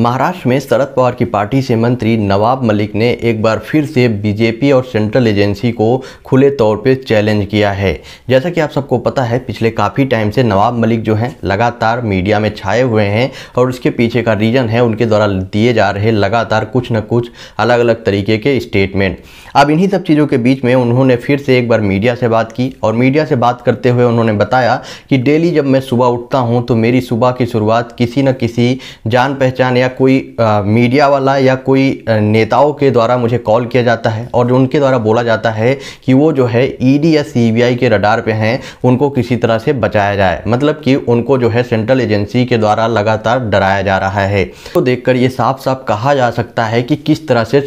महाराष्ट्र में शरद पवार की पार्टी से मंत्री नवाब मलिक ने एक बार फिर से बीजेपी और सेंट्रल एजेंसी को खुले तौर पे चैलेंज किया है जैसा कि आप सबको पता है पिछले काफ़ी टाइम से नवाब मलिक जो हैं लगातार मीडिया में छाए हुए हैं और उसके पीछे का रीज़न है उनके द्वारा दिए जा रहे लगातार कुछ न कुछ अलग अलग तरीके के स्टेटमेंट अब इन्हीं सब चीज़ों के बीच में उन्होंने फिर से एक बार मीडिया से बात की और मीडिया से बात करते हुए उन्होंने बताया कि डेली जब मैं सुबह उठता हूँ तो मेरी सुबह की शुरुआत किसी न किसी जान पहचान या या कोई मीडिया वाला या कोई नेताओं के द्वारा मुझे कॉल किया जाता है और उनके द्वारा बोला जाता है कि वो जो है ईडी e या सीबीआई के रडार पे हैं उनको किसी तरह से बचाया जाए मतलब कि उनको जो है सेंट्रल एजेंसी के द्वारा लगातार डराया जा रहा है तो देखकर ये साफ साफ कहा जा सकता है कि किस तरह से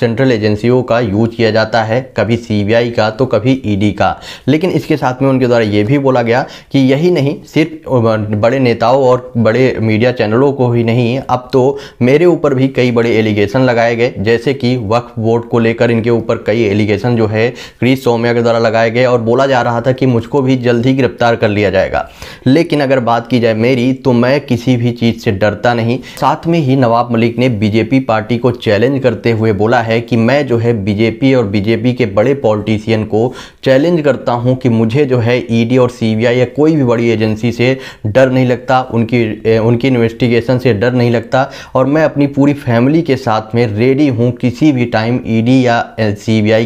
सेंट्रल एजेंसियों का यूज किया जाता है कभी सीबीआई का तो कभी ईडी e का लेकिन इसके साथ में उनके द्वारा ये भी बोला गया कि यही नहीं सिर्फ बड़े नेताओं और बड़े मीडिया चैनलों को ही नहीं अब तो तो मेरे ऊपर भी कई बड़े एलिगेशन लगाए गए जैसे कि वक्फ बोर्ड को लेकर इनके ऊपर कई एलिगेशन जो है क्रीज सौम्या के द्वारा लगाए गए और बोला जा रहा था कि मुझको भी जल्द ही गिरफ्तार कर लिया जाएगा लेकिन अगर बात की जाए मेरी तो मैं किसी भी चीज़ से डरता नहीं साथ में ही नवाब मलिक ने बीजेपी पार्टी को चैलेंज करते हुए बोला है कि मैं जो है बीजेपी और बीजेपी के बड़े पॉलिटिशियन को चैलेंज करता हूं कि मुझे जो है ईडी e और सी या कोई भी बड़ी एजेंसी से डर नहीं लगता उनकी उनकी इन्वेस्टिगेशन से डर नहीं लगता और मैं अपनी पूरी फैमिली के साथ में रेडी हूँ किसी भी टाइम ईडी e या एल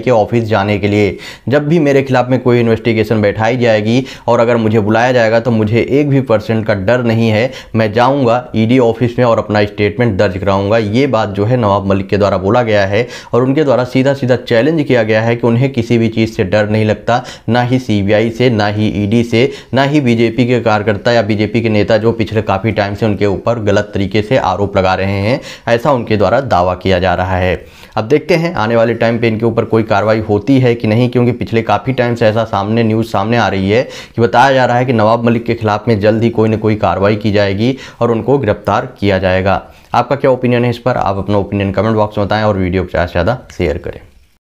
के ऑफिस जाने के लिए जब भी मेरे खिलाफ़ में कोई इन्वेस्टिगेशन बैठाई जाएगी और अगर मुझे बुलाया जाएगा तो मुझे एक भी परसेंट का डर नहीं है मैं जाऊँगा ईडी e ऑफिस में और अपना स्टेटमेंट दर्ज कराऊंगा ये बात जो है नवाब मलिक के द्वारा बोला गया है और उनके द्वारा सीधा सीधा चैलेंज किया गया है कि उन्हें किसी भी चीज़ से डर नहीं लगता ना ही सी से ना ही ईडी e से ना ही बीजेपी के कार्यकर्ता या बीजेपी के नेता जो पिछले काफ़ी टाइम से उनके ऊपर गलत तरीके से आरोप आरोप लगा रहे हैं ऐसा उनके द्वारा दावा किया जा रहा है अब देखते हैं आने वाले टाइम पे इनके ऊपर कोई कार्रवाई होती है कि नहीं क्योंकि पिछले काफ़ी टाइम से ऐसा सामने न्यूज़ सामने आ रही है कि बताया जा रहा है कि नवाब मलिक के खिलाफ में जल्द ही कोई ना कोई कार्रवाई की जाएगी और उनको गिरफ्तार किया जाएगा आपका क्या ओपिनियन है इस पर आप अपना ओपिनियन कमेंट बॉक्स में बताएं और वीडियो को ज़्यादा से ज़्यादा शेयर करें